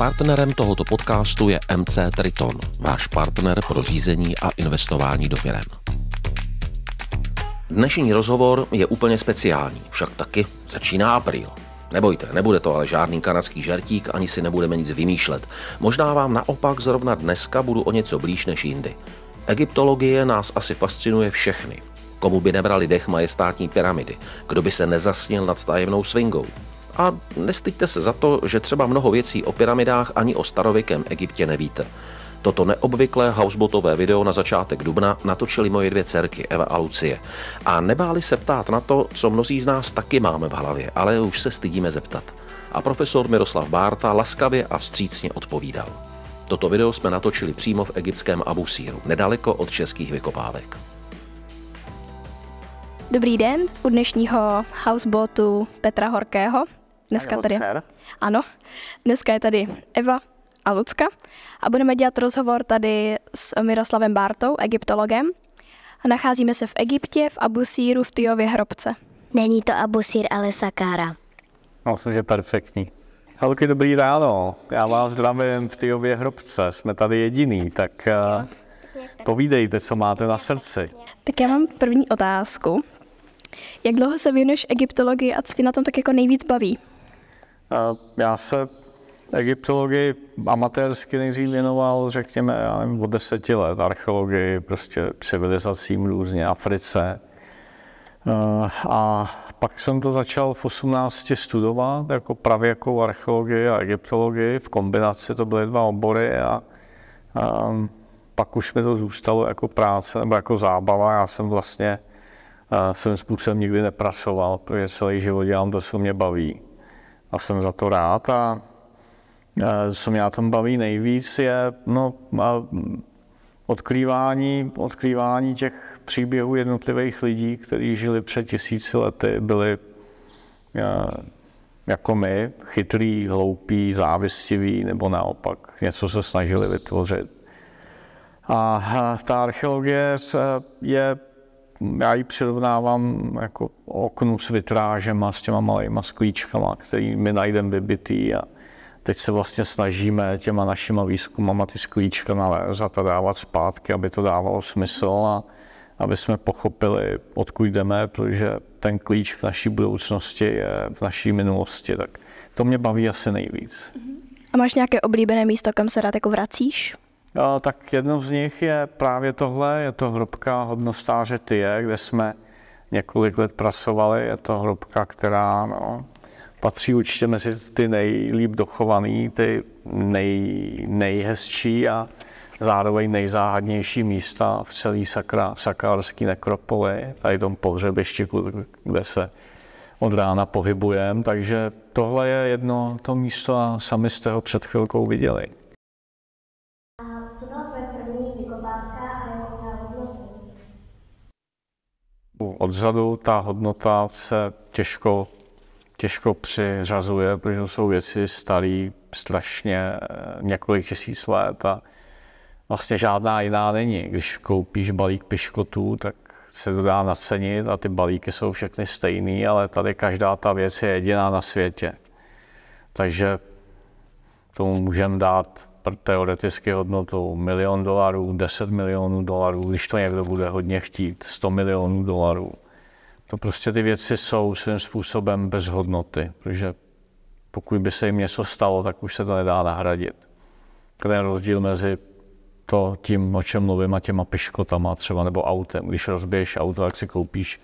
Partnerem tohoto podcastu je MC Triton, váš partner pro řízení a investování do firem. Dnešní rozhovor je úplně speciální, však taky začíná apríl. Nebojte, nebude to ale žádný kanadský žertík, ani si nebudeme nic vymýšlet. Možná vám naopak zrovna dneska budu o něco blíž než jindy. Egyptologie nás asi fascinuje všechny. Komu by nebrali dech majestátní pyramidy? Kdo by se nezasnil nad tajemnou swingou? A nestyďte se za to, že třeba mnoho věcí o pyramidách ani o starověkém Egyptě nevíte. Toto neobvyklé housebotové video na začátek dubna natočili moje dvě dcerky, Eva a Lucie. A nebáli se ptát na to, co mnozí z nás taky máme v hlavě, ale už se stydíme zeptat. A profesor Miroslav Bárta laskavě a vstřícně odpovídal. Toto video jsme natočili přímo v egyptském Abusíru, nedaleko od českých vykopávek. Dobrý den, u dnešního housebotu Petra Horkého dneska tady. Ano, dneska je tady Eva a Lucka a budeme dělat rozhovor tady s Miroslavem Bartou, egyptologem. Nacházíme se v Egyptě, v Abusíru, v Tyově hrobce. Není to Abusír, ale Sakára. No, to je perfektní. Halky, dobrý ráno. Já vás zdravím v Tyově hrobce. Jsme tady jediný, tak uh, povídejte, co máte na srdci. Tak já mám první otázku. Jak dlouho se věnuješ egyptologii a co ti na tom tak jako nejvíc baví? Já se egyptologii amatérsky nejdřív věnoval, řekněme, já nevím, od deseti let, archeologii, prostě civilizacím různě, Africe. A pak jsem to začal v 18 studovat, jako pravěkou archeologii a egyptologii, v kombinaci to byly dva obory a, a pak už mi to zůstalo jako práce nebo jako zábava. Já jsem vlastně svým způsobem nikdy nepracoval, protože celý život dělám to, co mě baví a jsem za to rád a e, co mě tam baví nejvíc je no, odkrývání, odkrývání těch příběhů jednotlivých lidí, kteří žili před tisíci lety, byli e, jako my, chytrý, hloupí, závistivý, nebo naopak něco se snažili vytvořit. A ta archeologie e, je já ji přirovnávám jako oknu s vitrážema, s těma malýma sklíčkama, který my najdeme vybitý a teď se vlastně snažíme těma našima výzkumama ty sklíčka nalézat a dávat zpátky, aby to dávalo smysl a aby jsme pochopili, odkud jdeme, protože ten klíč k naší budoucnosti je v naší minulosti, tak to mě baví asi nejvíc. A máš nějaké oblíbené místo, kam se rád jako vracíš? tak jedno z nich je právě tohle, je to hrobka hodnostáře Tyje, kde jsme několik let pracovali, je to hrobka, která no, patří určitě mezi ty nejlíp dochovaný, ty nej, nejhezčí a zároveň nejzáhadnější místa v celé sakra, sakrárské nekropoli, tady tom pohřebišti, kde se od rána pohybujeme, takže tohle je jedno to místo a sami jste ho před chvilkou viděli. odzadu ta hodnota se těžko, těžko přiřazuje, protože jsou věci staré strašně eh, několik tisíc let a vlastně žádná jiná není. Když koupíš balík piškotů, tak se to dá nacenit a ty balíky jsou všechny stejný, ale tady každá ta věc je jediná na světě. Takže tomu můžeme dát teoreticky hodnotou milion dolarů, 10 milionů dolarů, když to někdo bude hodně chtít, 100 milionů dolarů. To prostě ty věci jsou svým způsobem bez hodnoty, protože pokud by se jim něco stalo, tak už se to nedá nahradit. Ten je rozdíl mezi to tím, o čem mluvím, a těma piškotama třeba, nebo autem. Když rozbiješ auto, tak si koupíš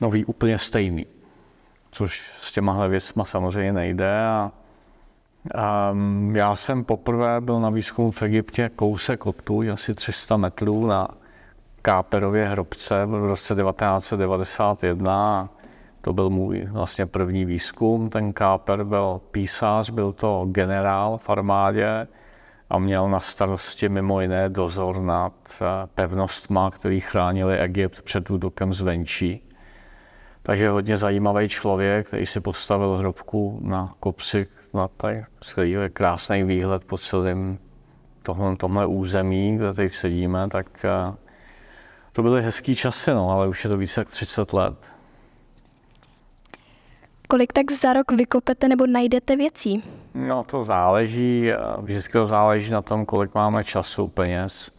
nový úplně stejný. Což s těmahle věcma samozřejmě nejde a Um, já jsem poprvé byl na výzkumu v Egyptě kousek odtud, asi 300 metrů na Káperově hrobce v roce 1991. To byl můj vlastně první výzkum. Ten Káper byl písař, byl to generál v armádě a měl na starosti mimo jiné dozor nad eh, pevnostma, který chránili Egypt před útokem zvenčí. Takže hodně zajímavý člověk, který si postavil hrobku na kopci No tady skvělý, je krásný výhled po celém tohle, tomhle území, kde teď sedíme, tak eh, to byly hezký časy, no, ale už je to více jak 30 let. Kolik tak za rok vykopete nebo najdete věcí? No to záleží, eh, vždycky to záleží na tom, kolik máme času, peněz.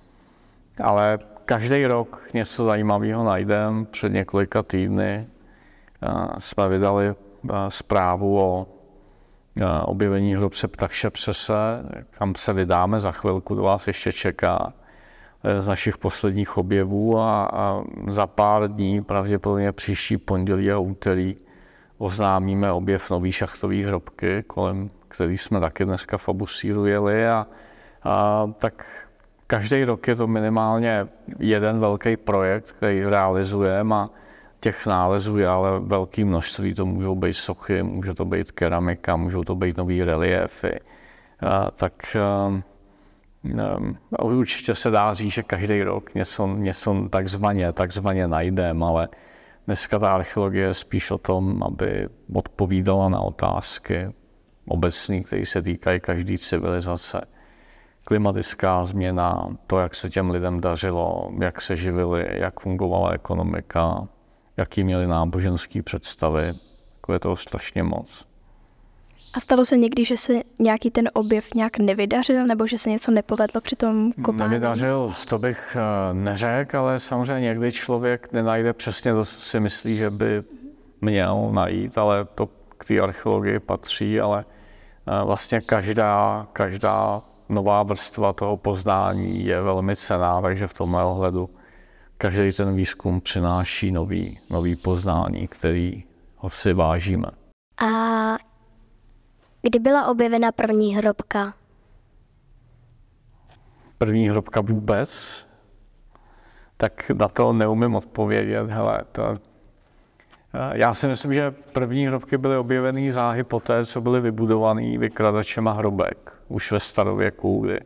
Ale každý rok něco zajímavého najdeme. Před několika týdny eh, jsme vydali zprávu o Eh, objevení hrobce ptakše Přese, kam se vydáme za chvilku, to vás ještě čeká eh, z našich posledních objevů a, a za pár dní, pravděpodobně příští pondělí a úterý, oznámíme objev nový šachtový hrobky, kolem který jsme taky dneska jeli a, a tak každý rok je to minimálně jeden velký projekt, který realizujeme a těch nálezů je ale velké množství. To můžou být sochy, může to být keramika, můžou to být nové reliefy. A, tak ehm, ehm, a určitě se dá říct, že každý rok něco, něco takzvaně, takzvaně najdeme, ale dneska ta archeologie je spíš o tom, aby odpovídala na otázky obecní, které se týkají každé civilizace. Klimatická změna, to, jak se těm lidem dařilo, jak se živili, jak fungovala ekonomika, jaký měli náboženský představy. Jako je toho strašně moc. A stalo se někdy, že se nějaký ten objev nějak nevydařil, nebo že se něco nepovedlo při tom kopání? Nevydařil, to bych eh, neřekl, ale samozřejmě někdy člověk nenajde přesně to, co si myslí, že by měl najít, ale to k té archeologii patří, ale eh, vlastně každá, každá nová vrstva toho poznání je velmi cená, takže v tomhle ohledu každý ten výzkum přináší nový, nový poznání, který ho si vážíme. A kdy byla objevena první hrobka? První hrobka vůbec? Tak na to neumím odpovědět. Hele, to... Já si myslím, že první hrobky byly objeveny záhy poté, co byly vybudované vykradačema hrobek, už ve starověku, kdy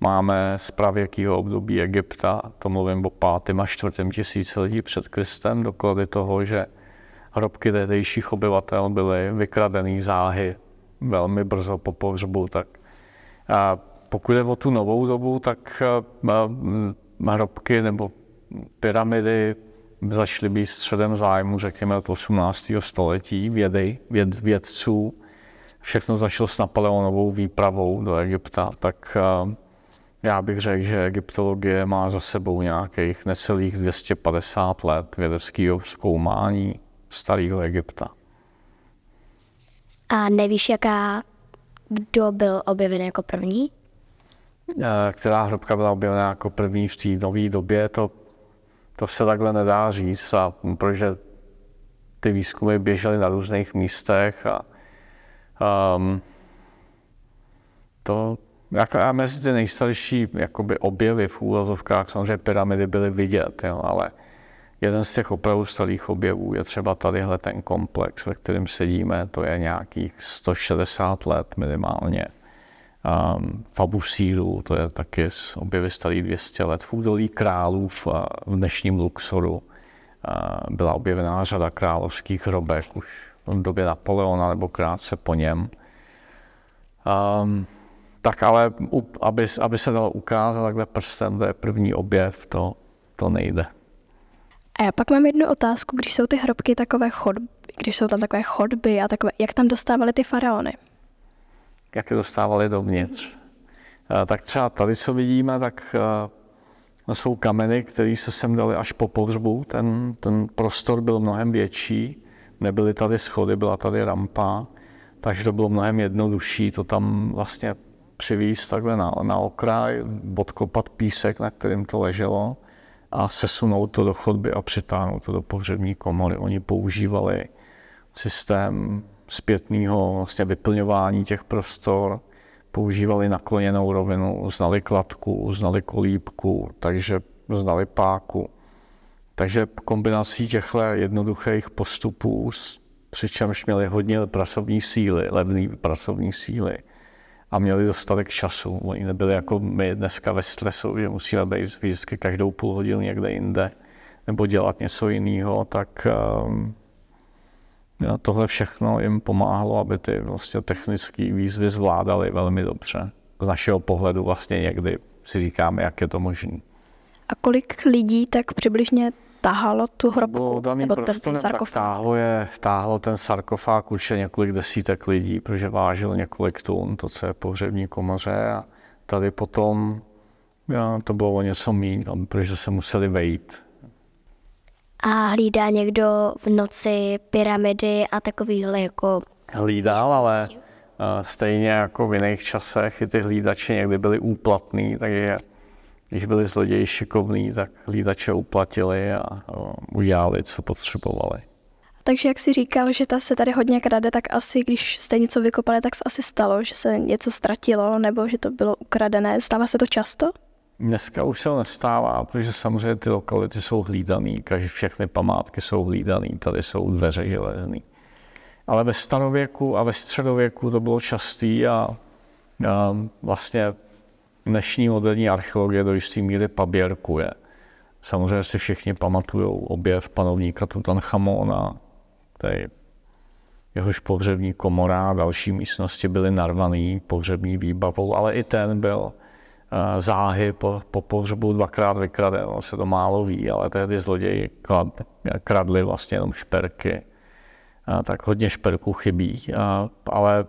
máme z pravěkého období Egypta, to mluvím o pátém a čtvrtém tisíciletí před Kristem, doklady toho, že hrobky tehdejších obyvatel byly vykradený záhy velmi brzo po pohřbu. Tak a pokud je o tu novou dobu, tak e, hrobky nebo pyramidy začaly být středem zájmu, řekněme, od 18. století vědy, věd, vědců. Všechno začalo s Napoleonovou výpravou do Egypta, tak e, já bych řekl, že egyptologie má za sebou nějakých necelých 250 let vědeckého zkoumání starého Egypta. A nevíš, jaká, kdo byl objeven jako první? E, která hrobka byla objevena jako první v té nové době, to, to se takhle nedá říct, a protože ty výzkumy běžely na různých místech a um, to, a mezi ty nejstarší jakoby objevy v úvazovkách, samozřejmě pyramidy byly vidět, jo, ale jeden z těch opravdu starých objevů je třeba tadyhle ten komplex, ve kterém sedíme, to je nějakých 160 let minimálně. Um, ehm, Fabusíru, to je taky z objevy starých 200 let. V údolí králů v, v dnešním Luxoru uh, byla objevená řada královských hrobek už v době Napoleona nebo krátce po něm. Um, tak ale, aby, aby se dalo ukázat takhle prstem, to je první objev, to, to nejde. A já pak mám jednu otázku, když jsou ty hrobky takové chodby, když jsou tam takové chodby a takové, jak tam dostávali ty faraony? Jak je dostávali dovnitř? Eh, tak třeba tady, co vidíme, tak eh, jsou kameny, které se sem dali až po pohřbu. Ten, ten prostor byl mnohem větší, nebyly tady schody, byla tady rampa, takže to bylo mnohem jednodušší to tam vlastně přivíz takhle na, na okraj, odkopat písek, na kterém to leželo a sesunout to do chodby a přitáhnout to do pohřební komory. Oni používali systém zpětného vlastně vyplňování těch prostor, používali nakloněnou rovinu, znali kladku, znali kolíbku, takže znali páku. Takže kombinací těchto jednoduchých postupů, přičemž měli hodně pracovní síly, levné pracovní síly, a měli dostatek času. Oni nebyli jako my dneska ve stresu, že musíme být vždycky každou půl hodinu někde jinde nebo dělat něco jiného, tak um, tohle všechno jim pomáhalo, aby ty vlastně technické výzvy zvládali velmi dobře. Z našeho pohledu vlastně někdy si říkáme, jak je to možné. A kolik lidí tak přibližně tahalo tu hrobku? Bylo daným nebo ten prostě sarkofág? Táhlo, je, táhlo ten sarkofág určitě několik desítek lidí, protože vážil několik tun, to, co je pohřební komoře. A tady potom já, to bylo o něco míň, no, protože se museli vejít. A hlídá někdo v noci pyramidy a takovýhle jako... Hlídal, ale eh, stejně jako v jiných časech i ty hlídači někdy byly úplatný, takže když byli zloději šikovní, tak lídače uplatili a udělali, co potřebovali. Takže jak si říkal, že ta se tady hodně krade, tak asi když jste něco vykopali, tak se asi stalo, že se něco ztratilo nebo že to bylo ukradené. Stává se to často? Dneska už se to nestává, protože samozřejmě ty lokality jsou hlídané, každý všechny památky jsou hlídané, tady jsou dveře železné. Ale ve starověku a ve středověku to bylo častý a, a vlastně dnešní moderní archeologie do jisté míry paběrkuje. Samozřejmě si všichni pamatují objev panovníka Tutanchamona, který jehož pohřební komora a další místnosti byly narvaný pohřební výbavou, ale i ten byl eh, záhy po, po pohřbu dvakrát vykraden. se to málo ví, ale tehdy zloději kradli vlastně jenom šperky. A eh, tak hodně šperků chybí, a, eh, ale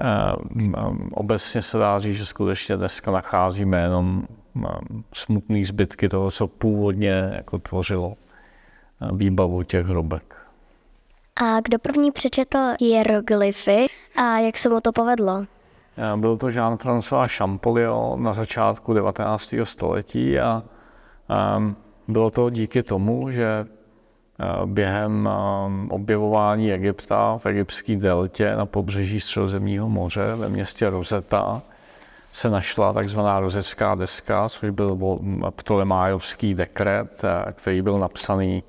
Eh, mm, eh, obecně se dá říct, že skutečně dneska nacházíme jenom eh, smutné zbytky toho, co původně jako tvořilo výbavu těch hrobek. A kdo první přečetl hieroglyfy a jak se mu to povedlo? Byl to Jean-François Champollion na začátku 19. století a bylo to díky tomu, že Eh, během eh, objevování Egypta v egyptské deltě na pobřeží Středozemního moře ve městě Rosetta se našla takzvaná rozecká deska, což byl ptolemájovský dekret, eh, který byl napsaný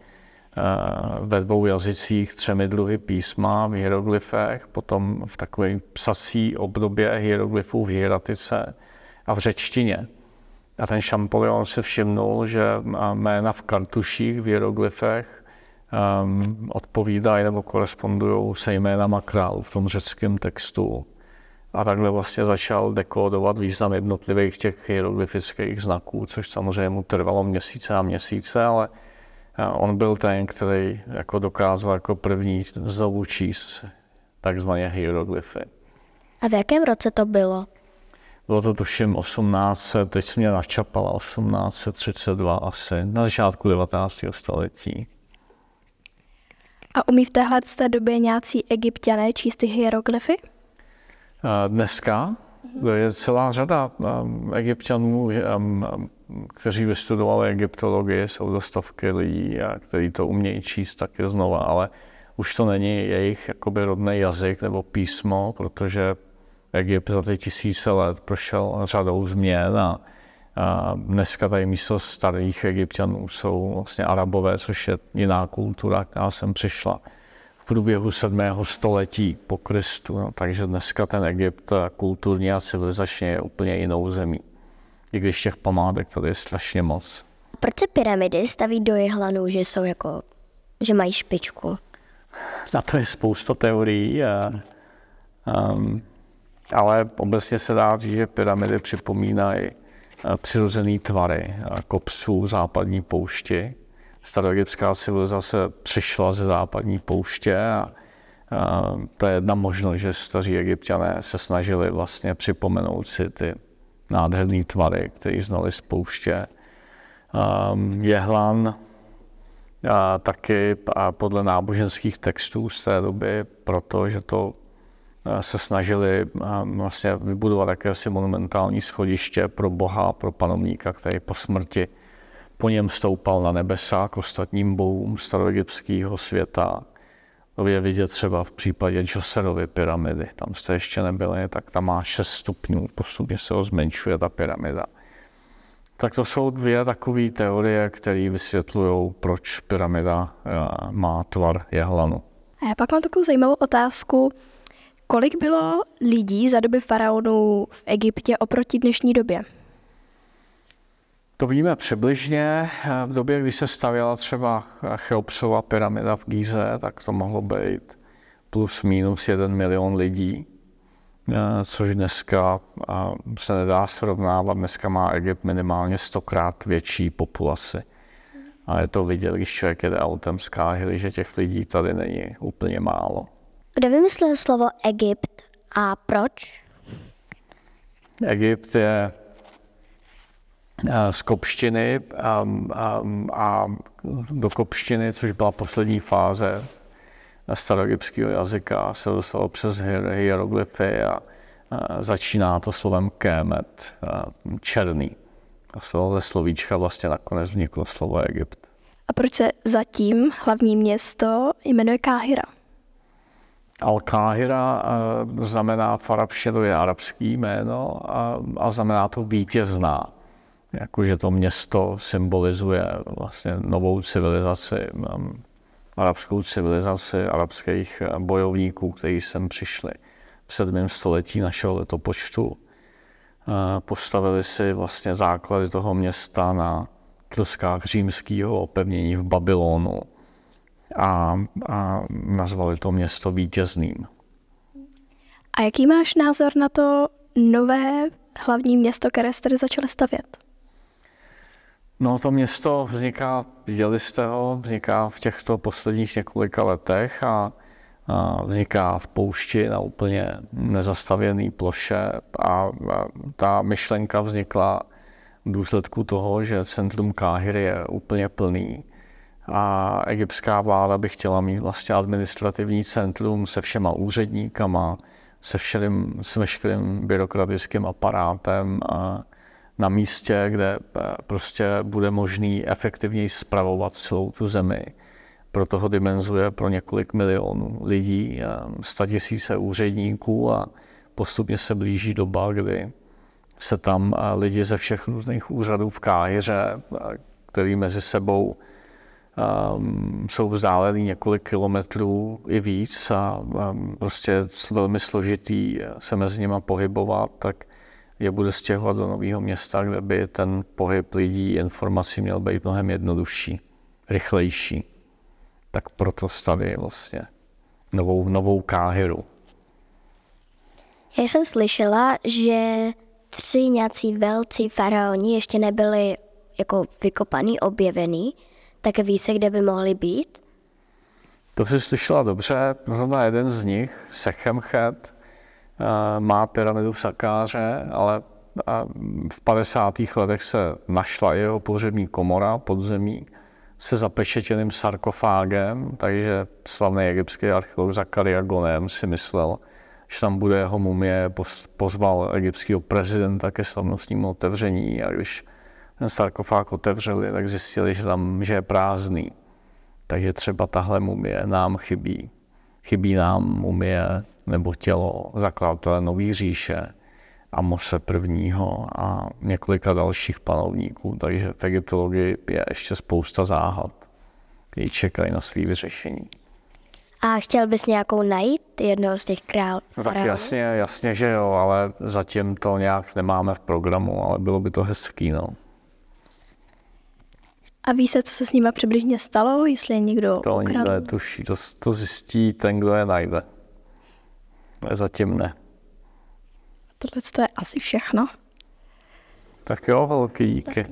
ve dvou jazycích třemi druhy písma v hieroglyfech, potom v takové psací obdobě hieroglyfů v hieratice a v řečtině. A ten Champollion se všimnul, že jména v kartuších v hieroglyfech um, odpovídají nebo korespondují se jménama králů v tom řeckém textu. A takhle vlastně začal dekodovat význam jednotlivých těch hieroglyfických znaků, což samozřejmě mu trvalo měsíce a měsíce, ale eh, on byl ten, který jako dokázal jako první znovu číst takzvané hieroglyfy. A v jakém roce to bylo? Bylo to tuším 18, teď se mě načapala 1832 asi, na začátku 19. století. A umí v téhle době nějací egyptiané číst ty hieroglyfy? Dneska to je celá řada egyptianů, kteří vystudovali egyptologii, jsou to stovky lidí, kteří to umějí číst taky znova, ale už to není jejich jakoby rodný jazyk nebo písmo, protože Egypt za ty tisíce let prošel řadou změn a Dneska tady místo starých egyptianů jsou vlastně arabové, což je jiná kultura, která sem přišla v průběhu 7. století po Kristu. No, takže dneska ten Egypt eh, kulturně a civilizačně je úplně jinou zemí. I když těch památek tady je strašně moc. Proč se pyramidy staví do jehlanů, že jsou jako, že mají špičku? Na to je spousta teorií. A, eh, um, ehm, ale obecně se dá říct, že pyramidy připomínají Eh, přirozené tvary eh, kopců západní poušti. Staroegyptská civilizace přišla ze západní pouště a eh, to je jedna možnost, že staří egyptiané se snažili vlastně připomenout si ty nádherné tvary, které znali z pouště. Ehm, Jehlan taky podle náboženských textů z té doby, protože to Eh, se snažili eh, vlastně vybudovat jakési monumentální schodiště pro Boha, pro panovníka, který po smrti po něm stoupal na nebesa k ostatním bohům staroegyptského světa. To je vidět třeba v případě Joserovy pyramidy. Tam jste ještě nebyli, tak tam má 6 stupňů, postupně se ho zmenšuje ta pyramida. Tak to jsou dvě takové teorie, které vysvětlují, proč pyramida eh, má tvar jehlanu. A já pak mám takovou zajímavou otázku. Kolik bylo lidí za doby faraonů v Egyptě oproti dnešní době? To víme přibližně. V době, kdy se stavěla třeba Cheopsova pyramida v Gize, tak to mohlo být plus minus jeden milion lidí, eh, což dneska se nedá srovnávat. Dneska má Egypt minimálně stokrát větší populaci. A je to vidět, když člověk jede autem z Káhyly, že těch lidí tady není úplně málo. Kdo vymyslel slovo Egypt a proč? Egypt je eh, z kopštiny a, a, a do kopštiny, což byla poslední fáze staroegyptského jazyka, se dostalo přes hieroglyfy a, a začíná to slovem kémet, eh, černý. A slovo ze slovíčka vlastně nakonec vzniklo slovo Egypt. A proč se zatím hlavní město jmenuje Káhira? Al-Káhira eh, znamená v to je arabský jméno a, a znamená to vítězná. Jakože to město symbolizuje vlastně novou civilizaci, mm, arabskou civilizaci arabských eh, bojovníků, kteří sem přišli v 7. století našeho letopočtu. Eh, postavili si vlastně základy toho města na troskách římského opevnění v Babylonu a, a nazvali to město vítězným. A jaký máš názor na to nové hlavní město, které jste začali stavět? No to město vzniká, viděli jste ho, vzniká v těchto posledních několika letech a, a vzniká v poušti na úplně nezastavěný ploše a, a ta myšlenka vznikla v důsledku toho, že centrum Káhyry je úplně plný a egyptská vláda by chtěla mít vlastně administrativní centrum se všema úředníkama, se všelým, s veškerým byrokratickým aparátem a na místě, kde eh, prostě bude možný efektivněji spravovat celou tu zemi. Proto ho dimenzuje pro několik milionů lidí, eh, sta tisíce úředníků a postupně se blíží doba, kdy se tam eh, lidi ze všech různých úřadů v Kájeře, který mezi sebou um, jsou vzdálený několik kilometrů i víc a um, prostě velmi složitý eh, se mezi nimi pohybovat, tak je bude stěhovat do nového města, kde by ten pohyb lidí, informací měl být mnohem jednodušší, rychlejší. Tak proto staví vlastně novou, novou káhyru. Já jsem slyšela, že tři nějací velcí faraoni ještě nebyli jako vykopaný, objevený, tak ví se, kde by mohli být? To jsi slyšela dobře, zrovna jeden z nich, Sechemchet, eh, má pyramidu v Sakáře, ale eh, v 50. letech se našla jeho pohřební komora podzemí se zapečetěným sarkofágem, takže slavný egyptský archeolog Zakaria Gonem si myslel, že tam bude jeho mumie, pozval egyptského prezidenta ke slavnostnímu otevření a když sarkofág otevřeli, tak zjistili, že tam že je prázdný. Takže třeba tahle mumie nám chybí. Chybí nám mumie nebo tělo zakladatele Nový říše, Amose prvního a několika dalších panovníků. Takže v egyptologii je ještě spousta záhad, které čekají na své vyřešení. A chtěl bys nějakou najít jednoho z těch král? Tak jasně, jasně, že jo, ale zatím to nějak nemáme v programu, ale bylo by to hezký, no. A ví se, co se s nima přibližně stalo, jestli je někdo To ukradl? nikdo netuší. To, to zjistí ten, kdo je najde. Ale zatím ne. Tohle to je asi všechno. Tak jo, velký díky.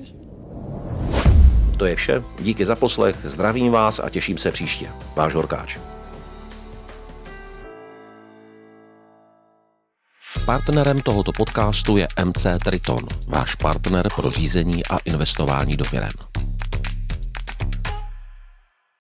To je vše. Díky za poslech, zdravím vás a těším se příště. Váš Horkáč. Partnerem tohoto podcastu je MC Triton, váš partner pro řízení a investování do firem.